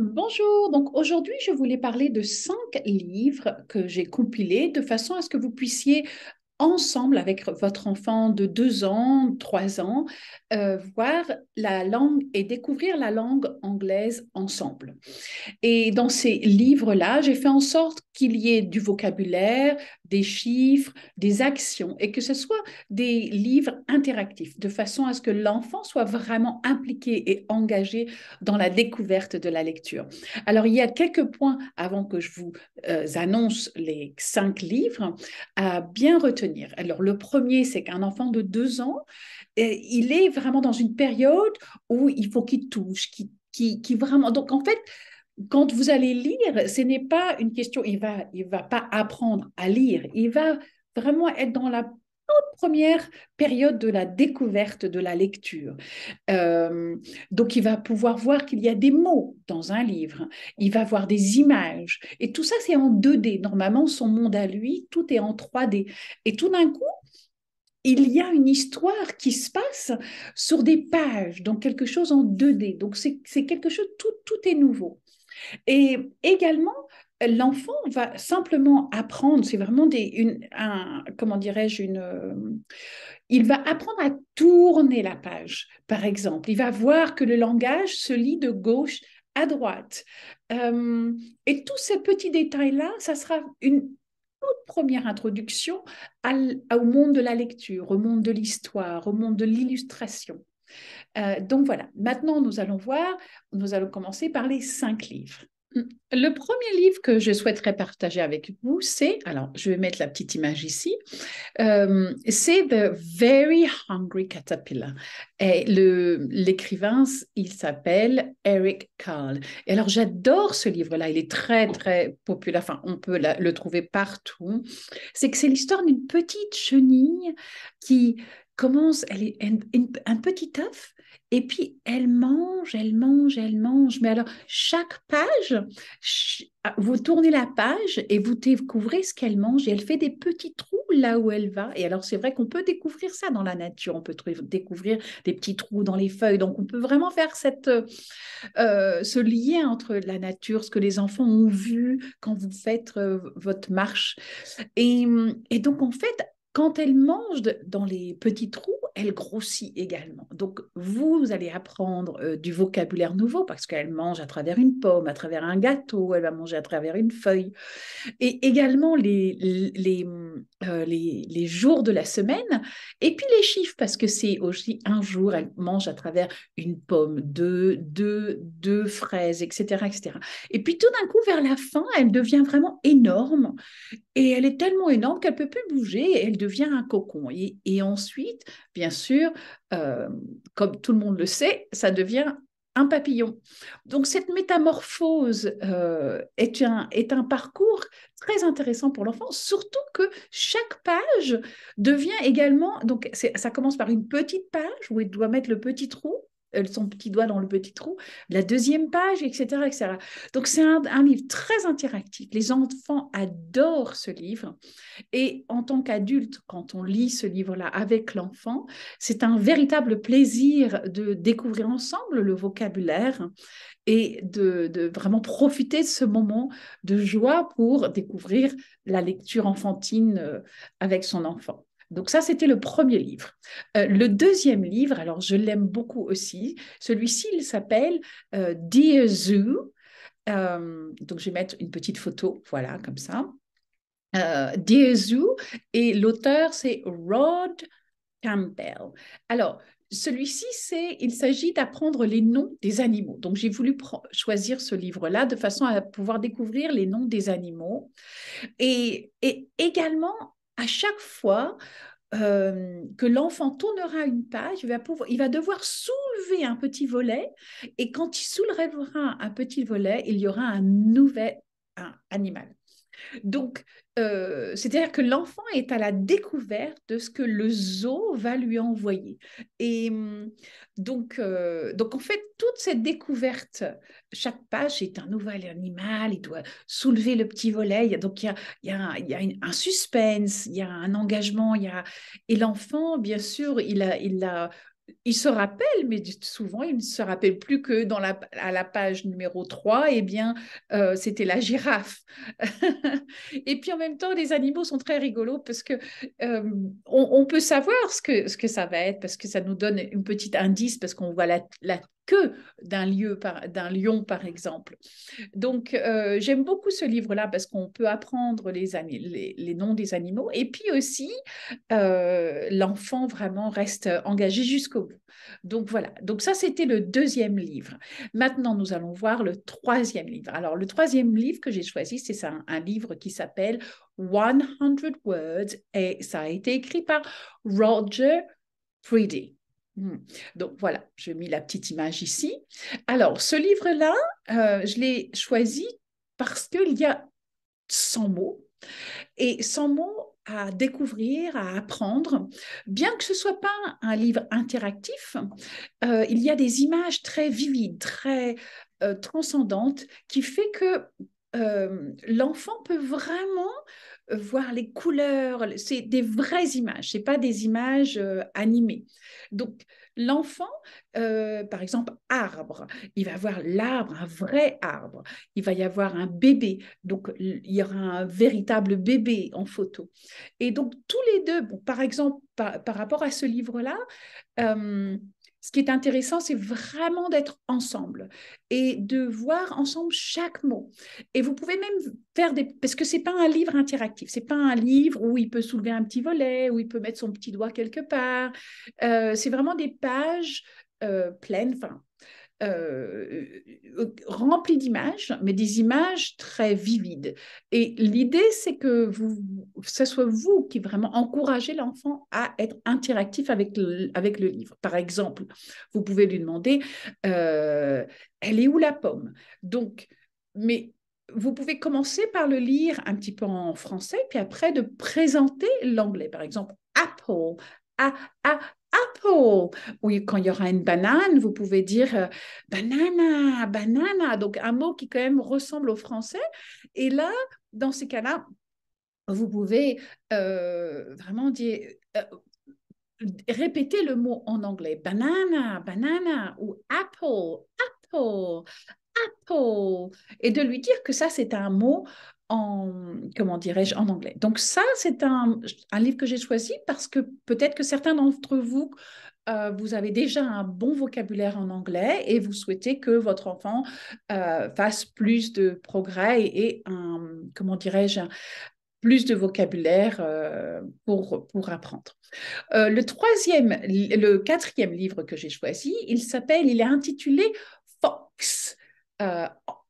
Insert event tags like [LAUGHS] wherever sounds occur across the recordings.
Bonjour, donc aujourd'hui je voulais parler de cinq livres que j'ai compilés de façon à ce que vous puissiez ensemble avec votre enfant de 2 ans, 3 ans, euh, voir la langue et découvrir la langue anglaise ensemble. Et dans ces livres-là, j'ai fait en sorte qu'il y ait du vocabulaire, des chiffres, des actions, et que ce soit des livres interactifs, de façon à ce que l'enfant soit vraiment impliqué et engagé dans la découverte de la lecture. Alors, il y a quelques points avant que je vous euh, annonce les cinq livres à bien retenir alors, le premier, c'est qu'un enfant de deux ans, il est vraiment dans une période où il faut qu'il touche, qu'il qui, vraiment. Donc, en fait, quand vous allez lire, ce n'est pas une question, il va, il va pas apprendre à lire, il va vraiment être dans la première période de la découverte de la lecture. Euh, donc, il va pouvoir voir qu'il y a des mots dans un livre, il va voir des images, et tout ça, c'est en 2D. Normalement, son monde à lui, tout est en 3D. Et tout d'un coup, il y a une histoire qui se passe sur des pages, donc quelque chose en 2D. Donc, c'est quelque chose, tout, tout est nouveau. Et également, l'enfant va simplement apprendre, c'est vraiment des, une, comment dirais-je, euh, il va apprendre à tourner la page, par exemple. Il va voir que le langage se lit de gauche à droite. Euh, et tous ces petits détails-là, ça sera une toute première introduction au monde de la lecture, au monde de l'histoire, au monde de l'illustration. Euh, donc voilà, maintenant nous allons voir, nous allons commencer par les cinq livres. Le premier livre que je souhaiterais partager avec vous, c'est, alors je vais mettre la petite image ici, euh, c'est The Very Hungry Caterpillar. Et l'écrivain, il s'appelle Eric Carl Et alors j'adore ce livre-là, il est très très populaire, enfin on peut le trouver partout. C'est que c'est l'histoire d'une petite chenille qui commence, elle est un, un petit œuf et puis, elle mange, elle mange, elle mange. Mais alors, chaque page, ah, vous tournez la page et vous découvrez ce qu'elle mange. Et elle fait des petits trous là où elle va. Et alors, c'est vrai qu'on peut découvrir ça dans la nature. On peut découvrir des petits trous dans les feuilles. Donc, on peut vraiment faire cette, euh, ce lien entre la nature, ce que les enfants ont vu quand vous faites euh, votre marche. et donc, en fait, quand elle mange dans les petits trous, elle grossit également. Donc, vous allez apprendre euh, du vocabulaire nouveau parce qu'elle mange à travers une pomme, à travers un gâteau, elle va manger à travers une feuille. Et également les, euh, les, les, jours de la semaine et puis les chiffres parce que c'est aussi un jour, elle mange à travers une pomme, deux, deux, deux fraises, etc., etc. Et puis tout d'un coup, vers la fin, elle devient vraiment énorme et elle est tellement énorme qu'elle peut plus bouger elle devient un cocon. Et, et ensuite, bien bien sûr, euh, comme tout le monde le sait, ça devient un papillon. Donc cette métamorphose euh, est, un, est un parcours très intéressant pour l'enfant, surtout que chaque page devient également, donc ça commence par une petite page où il doit mettre le petit trou, son petit doigt dans le petit trou, la deuxième page, etc. etc. Donc c'est un, livre très interactif. Les enfants adorent ce livre. Et en tant qu'adulte, quand on lit ce livre-là avec l'enfant, c'est un véritable plaisir de découvrir ensemble le vocabulaire et de, vraiment profiter de ce moment de joie pour découvrir la lecture enfantine euh, avec son enfant. Donc ça, c'était le premier livre. Euh, le deuxième livre, alors je l'aime beaucoup aussi, celui-ci, il s'appelle euh, Dear Zoo. Euh, donc je vais mettre une petite photo, voilà, comme ça. Euh, Dear Zoo, et l'auteur, c'est Rod Campbell. Alors, celui-ci, c'est, il s'agit d'apprendre les noms des animaux. Donc, j'ai voulu choisir ce livre-là de façon à pouvoir découvrir les noms des animaux. et également, à chaque fois euh, que l'enfant tournera une page, il va, devoir soulever un petit volet, et quand il soulevera un petit volet, il y aura un nouvel animal. Donc, euh, c'est-à-dire que l'enfant est à la découverte de ce que le zoo va lui envoyer. Et hum, donc, euh, donc en fait, toute cette découverte, chaque page est un nouvel animal, il doit soulever le petit volet, donc il y a, un suspense, il y a un engagement, il y a... et l'enfant, bien sûr, il a, il a il se rappelle, mais souvent il ne se rappelle plus que dans la, à la page numéro 3, eh bien, euh, c'était la girafe. [LAUGHS] et puis en même temps, les animaux sont très rigolos parce que euh, on, peut savoir ce que, ce que ça va être, parce que ça nous donne une petite indice, parce qu'on voit la, la que d'un lieu, d'un lion par exemple. Donc euh, j'aime beaucoup ce livre-là parce qu'on peut apprendre les, noms des animaux et puis aussi euh, l'enfant vraiment reste engagé jusqu'au bout. Donc voilà, donc ça c'était le deuxième livre. Maintenant nous allons voir le troisième livre. Alors le troisième livre que j'ai choisi, c'est un, livre qui s'appelle 100 Words et ça a été écrit par Roger Pretty. Hmm. Donc voilà, j'ai mis la petite image ici. Alors, ce livre-là, euh, je l'ai choisi parce qu'il y a 100 mots et 100 mots à découvrir, à apprendre. Bien que ce ne soit pas un livre interactif, euh, il y a des images très vivides, très euh, transcendantes, qui fait que l'enfant peut vraiment voir les couleurs, c'est des vraies images, c'est pas des images animées. Donc l'enfant, par exemple, arbre, il va voir l'arbre, un vrai arbre, il va y avoir un bébé, donc il y aura un véritable bébé en photo. Et donc tous les deux, par exemple, par rapport à ce livre-là, ce qui est intéressant, c'est vraiment d'être ensemble et de voir ensemble chaque mot. Et vous pouvez même faire des... Parce que ce n'est pas un livre interactif, ce n'est pas un livre où il peut soulever un petit volet, où il peut mettre son petit doigt quelque part. Euh, c'est vraiment des pages euh, pleines, enfin euh, rempli d'images, mais des images très vivides. Et l'idée, c'est que vous, ce soit vous qui vraiment encouragez l'enfant à être interactif avec le, avec le livre. Par exemple, vous pouvez lui demander, euh, elle est où la pomme Donc, mais vous pouvez commencer par le lire un petit peu en français, puis après de présenter l'anglais, par exemple, apple, a, a, apple. Ou quand il y aura une banane, vous pouvez dire euh, banana, banana. Donc un mot qui quand même ressemble au français. Et là, dans ces cas-là, vous pouvez euh, vraiment dire, euh, répéter le mot en anglais, banana, banana, ou apple, apple, apple, et de lui dire que ça, c'est un mot en, comment dirais-je, en anglais. Donc ça, c'est un, livre que j'ai choisi parce que peut-être que certains d'entre vous, euh, vous avez déjà un bon vocabulaire en anglais et vous souhaitez que votre enfant euh, fasse plus de progrès et, un, comment dirais-je, plus de vocabulaire euh, pour, pour apprendre. le troisième, le quatrième livre que j'ai choisi, il s'appelle, il est intitulé Fox.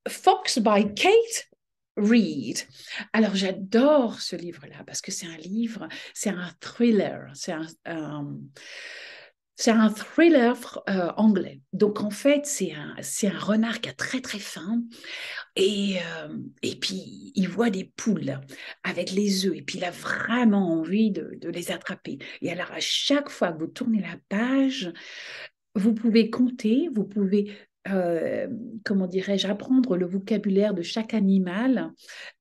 Fox by Kate Read. Alors j'adore ce livre-là parce que c'est un livre, c'est un thriller, c'est un, euh, c'est un thriller euh, anglais. Donc en fait, c'est un, c'est un renard qui a très très faim. Et, euh, et puis il voit des poules avec les œufs. Et puis il a vraiment envie de, de les attraper. Et alors à chaque fois que vous tournez la page, vous pouvez compter, vous pouvez euh, comment dirais-je, apprendre le vocabulaire de chaque animal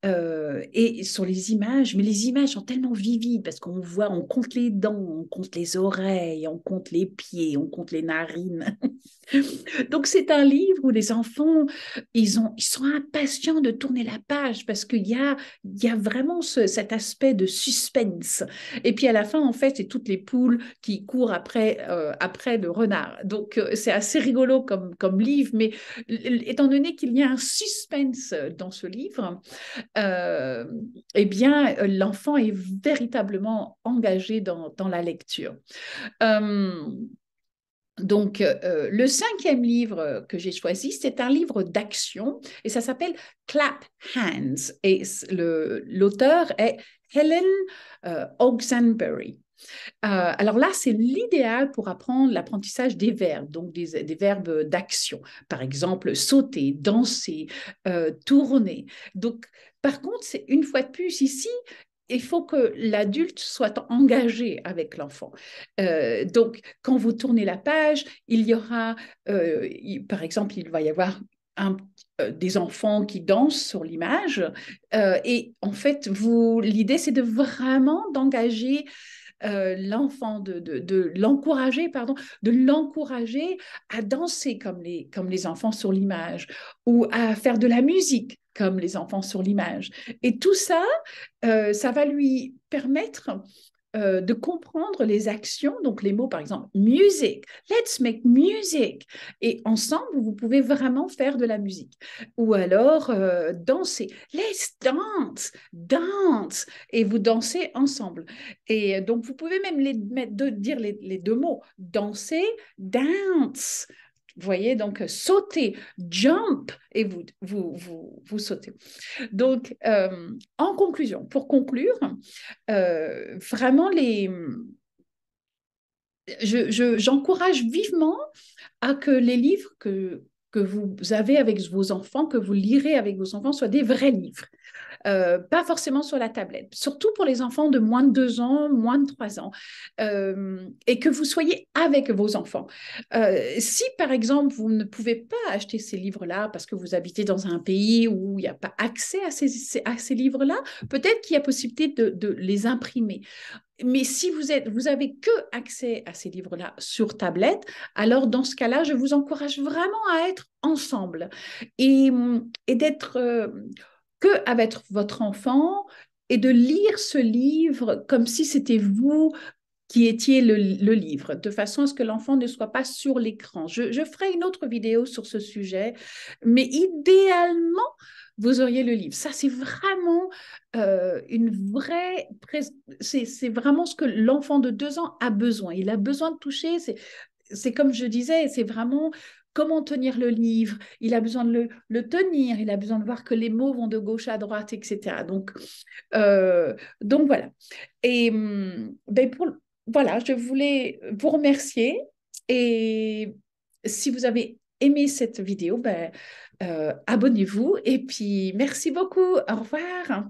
euh, et sur les images. Mais les images sont tellement vivides parce qu'on voit, on compte les dents, on compte les oreilles, on compte les pieds, on compte les narines. [LAUGHS] donc c'est un livre où les enfants, ils, ont, ils sont impatients de tourner la page parce qu'il y a, y a vraiment cet aspect de suspense. Et puis à la fin, en fait, c'est toutes les poules qui courent après, euh, après le renard. Donc euh, c'est assez rigolo comme, comme livre, mais étant donné qu'il y a un suspense dans ce livre, euh, eh bien, l'enfant est véritablement engagé dans, dans la lecture. Euh, donc, euh, euh, le cinquième livre euh, que j'ai choisi, c'est un livre d'action et ça s'appelle Clap Hands. Et l'auteur est Helen Oxenberry. alors là, c'est l'idéal pour apprendre l'apprentissage des verbes, donc des, verbes d'action. Par exemple, sauter, danser, tourner. Donc, par contre, c'est une fois de plus ici, il faut que l'adulte soit engagé avec l'enfant. Euh, donc, quand vous tournez la page, il y aura, euh, par exemple, il va y avoir euh, des enfants qui dansent sur l'image. et en fait, vous, l'idée, c'est de vraiment d'engager l'enfant, de, de l'encourager, pardon, de l'encourager à danser comme les, comme les enfants sur l'image, ou à faire de la musique comme les enfants sur l'image. Et tout ça, euh, ça va lui permettre euh, de comprendre les actions, donc les mots par exemple music, let's make music. Et ensemble, vous pouvez vraiment faire de la musique. Ou alors euh, danser, let's dance, dance. Et vous dansez ensemble. Et donc, vous pouvez même les, mettre, de, dire les deux mots, danser, dance voyez, donc euh, sauter, jump, et vous, vous, sautez. Donc, euh, en conclusion, pour conclure, euh, vraiment les... J'encourage je, vivement à que les livres que, que vous avez avec vos enfants, que vous lirez avec vos enfants, soient des vrais livres. Euh, pas forcément sur la tablette, surtout pour les enfants de moins de 2 ans, moins de 3 ans, euh, et que vous soyez avec vos enfants. Euh, si, par exemple, vous ne pouvez pas acheter ces livres-là parce que vous habitez dans un pays où il n'y a pas accès à ces, à ces livres-là, peut-être qu'il y a possibilité de, les imprimer. Mais si vous êtes, vous avez que accès à ces livres-là sur tablette, alors dans ce cas-là, je vous encourage vraiment à être ensemble et, d'être que avec votre enfant et de lire ce livre comme si c'était vous qui étiez le, livre, de façon à ce que l'enfant ne soit pas sur l'écran. Je, ferai une autre vidéo sur ce sujet, mais idéalement, vous auriez le livre. Ça, c'est vraiment euh, une vraie... C'est vraiment ce que l'enfant de deux ans a besoin. Il a besoin de toucher. C'est comme je disais, c'est vraiment comment tenir le livre, il a besoin de le, tenir, il a besoin de voir que les mots vont de gauche à droite, etc. Donc, euh, donc voilà. Et hum, ben pour, voilà, je voulais vous remercier et si vous avez aimé cette vidéo, ben, euh, abonnez-vous et puis merci beaucoup. Au revoir.